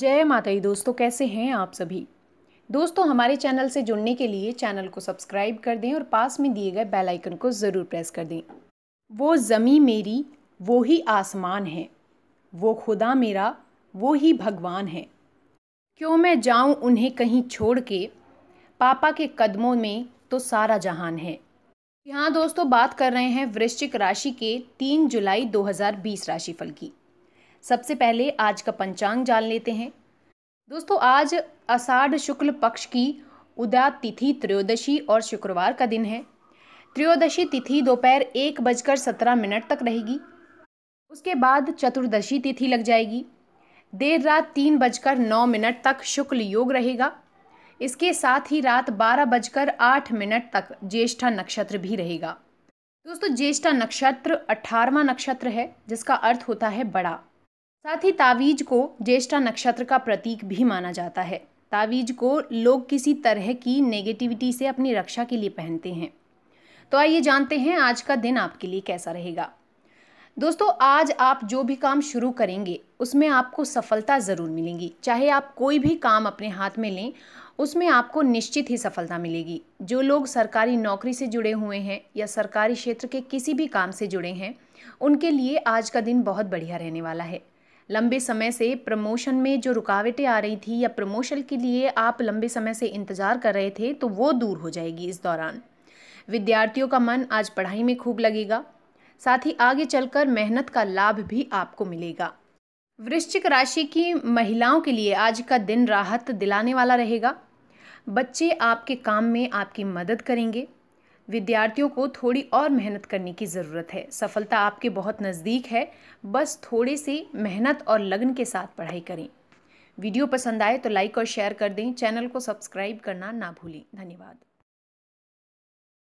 जय माता दी दोस्तों कैसे हैं आप सभी दोस्तों हमारे चैनल से जुड़ने के लिए चैनल को सब्सक्राइब कर दें और पास में दिए गए बेल आइकन को ज़रूर प्रेस कर दें वो ज़मी मेरी वो ही आसमान है वो खुदा मेरा वो ही भगवान है क्यों मैं जाऊं उन्हें कहीं छोड़ के पापा के कदमों में तो सारा जहान है यहाँ दोस्तों बात कर रहे हैं वृश्चिक राशि के तीन जुलाई राशि राशिफल की सबसे पहले आज का पंचांग जान लेते हैं दोस्तों आज आषाढ़ शुक्ल पक्ष की उदा तिथि त्रयोदशी और शुक्रवार का दिन है त्रयोदशी तिथि दोपहर एक बजकर सत्रह मिनट तक रहेगी उसके बाद चतुर्दशी तिथि लग जाएगी देर रात तीन बजकर नौ मिनट तक शुक्ल योग रहेगा इसके साथ ही रात बारह बजकर आठ मिनट तक ज्येष्ठा नक्षत्र भी रहेगा दोस्तों ज्येष्ठा नक्षत्र अठारवा नक्षत्र है जिसका अर्थ होता है बड़ा साथ ही तावीज को ज्येष्ठा नक्षत्र का प्रतीक भी माना जाता है तावीज को लोग किसी तरह की नेगेटिविटी से अपनी रक्षा के लिए पहनते हैं तो आइए जानते हैं आज का दिन आपके लिए कैसा रहेगा दोस्तों आज आप जो भी काम शुरू करेंगे उसमें आपको सफलता ज़रूर मिलेगी चाहे आप कोई भी काम अपने हाथ में लें उसमें आपको निश्चित ही सफलता मिलेगी जो लोग सरकारी नौकरी से जुड़े हुए हैं या सरकारी क्षेत्र के किसी भी काम से जुड़े हैं उनके लिए आज का दिन बहुत बढ़िया रहने वाला है लंबे समय से प्रमोशन में जो रुकावटें आ रही थी या प्रमोशन के लिए आप लंबे समय से इंतज़ार कर रहे थे तो वो दूर हो जाएगी इस दौरान विद्यार्थियों का मन आज पढ़ाई में खूब लगेगा साथ ही आगे चलकर मेहनत का लाभ भी आपको मिलेगा वृश्चिक राशि की महिलाओं के लिए आज का दिन राहत दिलाने वाला रहेगा बच्चे आपके काम में आपकी मदद करेंगे विद्यार्थियों को थोड़ी और मेहनत करने की ज़रूरत है सफलता आपके बहुत नज़दीक है बस थोड़े से मेहनत और लगन के साथ पढ़ाई करें वीडियो पसंद आए तो लाइक और शेयर कर दें चैनल को सब्सक्राइब करना ना भूलें धन्यवाद